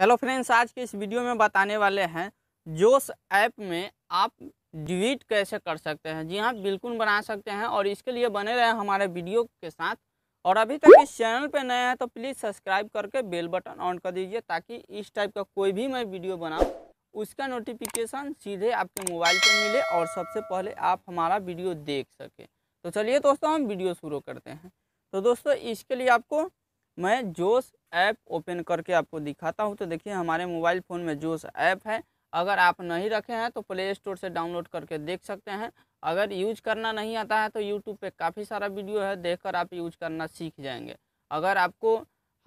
hello friends आज के इस वीडियो में बताने वाले हैं जोश ऐप में आप डिलीट कैसे कर सकते हैं जी हाँ बिल्कुल बना सकते हैं और इसके लिए बने रहें हमारे वीडियो के साथ और अभी तक इस चैनल पर नए हैं तो प्लीज़ सब्सक्राइब करके बेल बटन ऑन कर दीजिए ताकि इस टाइप का कोई भी मैं वीडियो बनाऊँ उसका नोटिफिकेशन सीधे आपके मोबाइल पर मिले और सबसे पहले आप हमारा वीडियो देख सकें तो चलिए दोस्तों हम वीडियो शुरू करते हैं तो दोस्तों इसके लिए आपको मैं जोश ऐप ओपन करके आपको दिखाता हूँ तो देखिए हमारे मोबाइल फ़ोन में जोश ऐप है अगर आप नहीं रखे हैं तो प्ले स्टोर से डाउनलोड करके देख सकते हैं अगर यूज करना नहीं आता है तो यूट्यूब पे काफ़ी सारा वीडियो है देखकर आप यूज करना सीख जाएंगे अगर आपको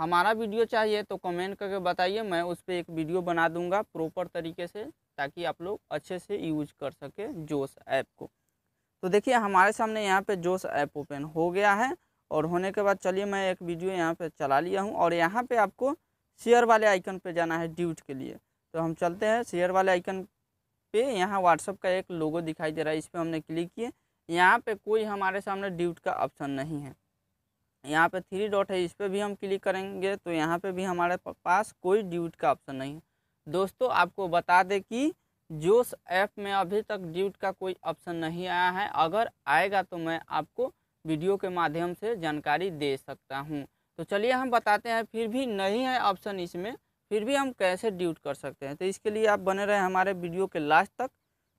हमारा वीडियो चाहिए तो कमेंट करके बताइए मैं उस पर एक वीडियो बना दूंगा प्रॉपर तरीके से ताकि आप लोग अच्छे से यूज कर सके जोश ऐप को तो देखिए हमारे सामने यहाँ पे जोश ऐप ओपन हो गया है और होने के बाद चलिए मैं एक वीडियो यहाँ पे चला लिया हूँ और यहाँ पे आपको शेयर वाले आइकन पे जाना है ड्यूट के लिए तो हम चलते हैं शेयर वाले आइकन पे यहाँ व्हाट्सअप का एक लोगो दिखाई दे रहा है इस पर हमने क्लिक किए यहाँ पे कोई हमारे सामने ड्यूट का ऑप्शन नहीं है यहाँ पे थ्री डॉट है इस पर भी हम क्लिक करेंगे तो यहाँ पर भी हमारे पास कोई ड्यूट का ऑप्शन नहीं है दोस्तों आपको बता दें कि जोश ऐप में अभी तक ड्यूट का कोई ऑप्शन नहीं आया है अगर आएगा तो मैं आपको वीडियो के माध्यम से जानकारी दे सकता हूँ तो चलिए हम बताते हैं फिर भी नहीं है ऑप्शन इसमें फिर भी हम कैसे ड्यूट कर सकते हैं तो इसके लिए आप बने रहे हमारे वीडियो के लास्ट तक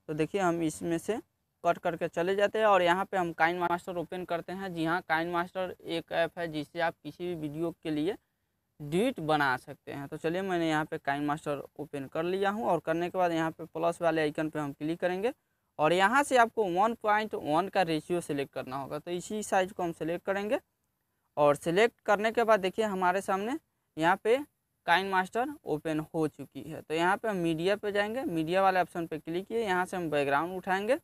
तो देखिए हम इसमें से कट करके चले जाते हैं और यहाँ पे हम काइन मास्टर ओपन करते हैं जी हाँ काइन मास्टर एक ऐप है जिससे आप किसी भी वीडियो के लिए ड्यूट बना सकते हैं तो चलिए मैंने यहाँ पे काइन मास्टर ओपन कर लिया हूँ और करने के बाद यहाँ पे प्लस वाले आइकन पे हम क्लिक करेंगे और यहाँ से आपको वन पॉइंट वन का रेशियो सेलेक्ट करना होगा तो इसी साइज को हम सेलेक्ट करेंगे और सेलेक्ट करने के बाद देखिए हमारे सामने यहाँ पे काइन मास्टर ओपन हो चुकी है तो यहाँ पे हम मीडिया पे जाएंगे मीडिया वाले ऑप्शन पे क्लिक किए यहाँ से हम बैकग्राउंड उठाएंगे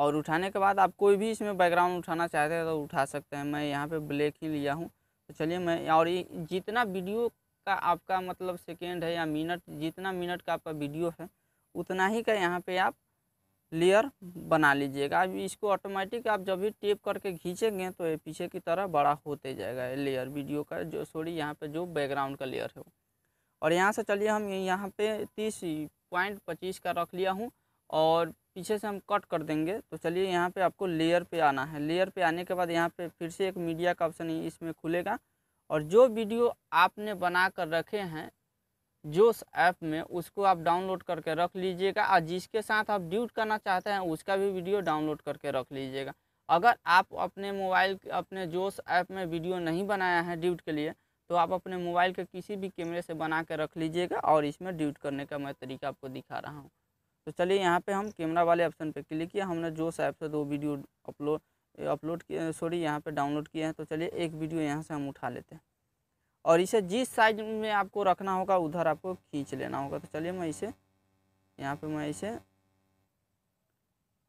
और उठाने के बाद आप कोई भी इसमें बैकग्राउंड उठाना चाहते हैं तो उठा सकते हैं मैं यहाँ पे ब्लैक ही लिया हूँ तो चलिए मैं और जितना वीडियो का आपका मतलब सेकेंड है या मिनट जितना मिनट का आपका वीडियो है उतना ही का यहाँ पर आप लेयर बना लीजिएगा अब इसको ऑटोमेटिक आप जब भी टेप करके खींचेंगे तो ये पीछे की तरह बड़ा होते जाएगा ये लेयर वीडियो का जो सॉरी यहाँ पे जो बैकग्राउंड का लेयर है और यहाँ से चलिए हम यहाँ पे तीस पॉइंट पच्चीस का रख लिया हूँ और पीछे से हम कट कर देंगे तो चलिए यहाँ पे आपको लेयर पे आना है लेयर पे आने के बाद यहाँ पे फिर से एक मीडिया का ऑप्शन इसमें खुलेगा और जो वीडियो आपने बना कर रखे हैं जोश ऐप में उसको आप डाउनलोड करके रख लीजिएगा और जिसके साथ आप ड्यूट करना चाहते हैं उसका भी वीडियो डाउनलोड करके रख लीजिएगा अगर आप अपने मोबाइल अपने जोश ऐप में वीडियो नहीं बनाया है ड्यूट के लिए तो आप अपने मोबाइल के किसी भी कैमरे से बना के रख लीजिएगा और इसमें ड्यूट करने का मैं तरीका आपको दिखा रहा हूँ तो चलिए यहाँ पे हम कैमरा वाले ऑप्शन पे क्लिक किया हमने जोश ऐप से दो वीडियो अपलोड अपलोड किए सॉरी यहाँ पे डाउनलोड किए हैं तो चलिए एक वीडियो यहाँ से हम उठा लेते हैं और इसे जिस साइज में आपको रखना होगा उधर आपको खींच लेना होगा तो चलिए मैं इसे यहाँ पे मैं इसे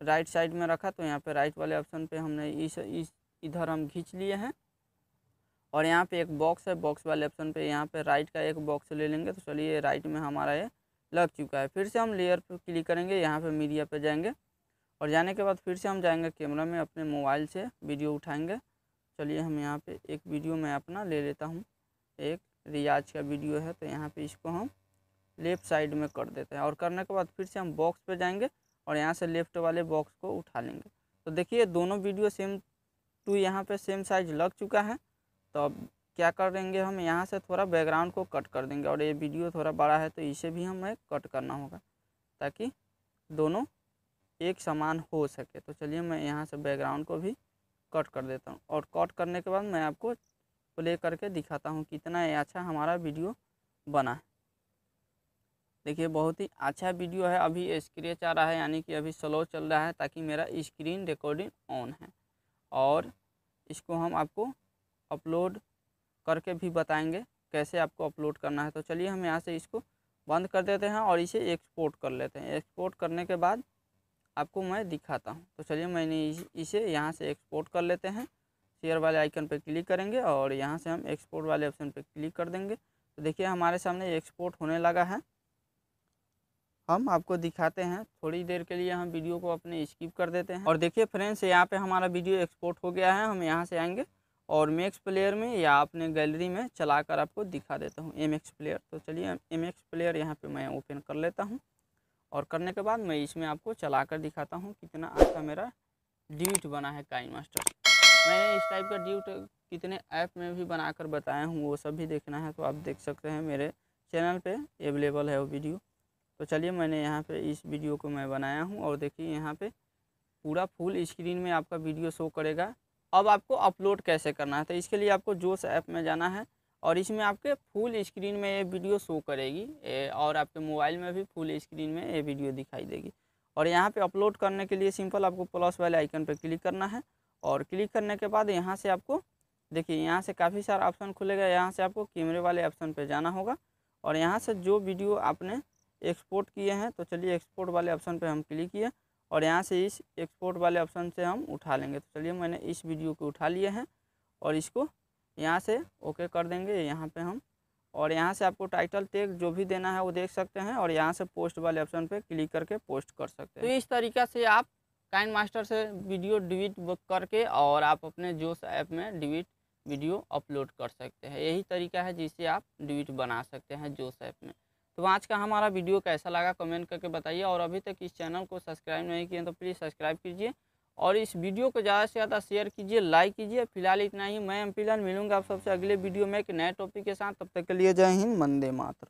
राइट साइड में रखा तो यहाँ पे राइट वाले ऑप्शन पे हमने इस इस इधर हम खींच लिए हैं और यहाँ पे एक बॉक्स है बॉक्स वाले ऑप्शन पे यहाँ पे राइट का एक बॉक्स ले लेंगे तो चलिए राइट में हमारा ये लग चुका है फिर से हम लेयर पर क्लिक करेंगे यहाँ पर मीडिया पर जाएंगे और जाने के बाद फिर से हम जाएंगे कैमरा में अपने मोबाइल से वीडियो उठाएंगे चलिए हम यहाँ पे एक वीडियो मैं अपना ले लेता हूँ एक रियाज का वीडियो है तो यहाँ पे इसको हम लेफ़्ट साइड में कर देते हैं और करने के बाद फिर से हम बॉक्स पे जाएंगे और यहाँ से लेफ़्ट वाले बॉक्स को उठा लेंगे तो देखिए दोनों वीडियो सेम टू यहाँ पे सेम साइज लग चुका है तो अब क्या कर देंगे हम यहाँ से थोड़ा बैकग्राउंड को कट कर देंगे और ये वीडियो थोड़ा बड़ा है तो इसे भी हमें कट करना होगा ताकि दोनों एक समान हो सके तो चलिए मैं यहाँ से बैकग्राउंड को भी कट कर देता हूँ और कट करने के बाद मैं आपको प्ले करके दिखाता हूँ कितना अच्छा हमारा वीडियो बना है देखिए बहुत ही अच्छा वीडियो है अभी स्क्रेच आ रहा है यानी कि अभी स्लो चल रहा है ताकि मेरा स्क्रीन रिकॉर्डिंग ऑन है और इसको हम आपको अपलोड करके भी बताएंगे कैसे आपको अपलोड करना है तो चलिए हम यहाँ से इसको बंद कर देते हैं और इसे एक्सपोर्ट कर लेते हैं एक्सपोर्ट करने के बाद आपको मैं दिखाता हूँ तो चलिए मैंने इसे यहाँ से एक्सपोर्ट कर लेते हैं शेयर वाले आइकन पर क्लिक करेंगे और यहाँ से हम एक्सपोर्ट वाले ऑप्शन पर क्लिक कर देंगे तो देखिए हमारे सामने एक्सपोर्ट होने लगा है हम आपको दिखाते हैं थोड़ी देर के लिए हम वीडियो को अपने स्किप कर देते हैं और देखिए फ्रेंड्स यहाँ पे हमारा वीडियो एक्सपोर्ट हो गया है हम यहाँ से आएंगे और मेक्स प्लेयर में या अपने गैलरी में चला कर आपको दिखा देता हूँ एम एक्स प्लेयर तो चलिए एम एक्स प्लेयर यहाँ पर मैं ओपन कर लेता हूँ और करने के बाद मैं इसमें आपको चला कर दिखाता हूँ कितना आपका मेरा डिट बना है काइन मास्टर मैंने इस टाइप का ड्यूट कितने ऐप में भी बनाकर बताया हूँ वो सब भी देखना है तो आप देख सकते हैं मेरे चैनल पे अवेलेबल है वो वीडियो तो चलिए मैंने यहाँ पे इस वीडियो को मैं बनाया हूँ और देखिए यहाँ पे पूरा फुल स्क्रीन में आपका वीडियो शो करेगा अब आपको अपलोड कैसे करना है तो इसके लिए आपको जोश ऐप में जाना है और इसमें आपके फुल स्क्रीन में ये वीडियो शो करेगी और आपके मोबाइल में भी फुल स्क्रीन में ये वीडियो दिखाई देगी और यहाँ पे अपलोड करने के लिए सिंपल आपको प्लस वाले आइकन पर क्लिक करना है और क्लिक करने के बाद यहाँ से आपको देखिए यहाँ से काफ़ी सारा ऑप्शन खुलेगा यहाँ से आपको कैमरे वाले ऑप्शन पर जाना होगा और यहाँ से जो वीडियो आपने एक्सपोर्ट किए हैं तो चलिए एक्सपोर्ट वाले ऑप्शन पर हम क्लिक किए और यहाँ से इस एक्सपोर्ट वाले ऑप्शन से हम उठा लेंगे तो चलिए मैंने इस वीडियो को उठा लिए हैं और इसको यहाँ से ओके कर देंगे यहाँ पर हम और यहाँ से आपको टाइटल टेक जो भी देना है वो देख सकते हैं और यहाँ से पोस्ट वाले ऑप्शन पर क्लिक करके पोस्ट कर सकते हैं तो इस तरीका से आप काइन मास्टर से वीडियो डिलीट करके और आप अपने जोश ऐप में डिलीट वीडियो अपलोड कर सकते हैं यही तरीका है जिससे आप डिलीट बना सकते हैं जोश ऐप में तो आज का हमारा वीडियो कैसा लगा कमेंट करके बताइए और अभी तक इस चैनल को सब्सक्राइब नहीं किए तो प्लीज़ सब्सक्राइब कीजिए और इस वीडियो को ज़्यादा से ज़्यादा शेयर कीजिए लाइक कीजिए फिलहाल इतना ही मैं एम मिलूंगा आप सबसे अगले वीडियो में एक नए टॉपिक के साथ तब तक के लिए जय हिंद मंदे मातर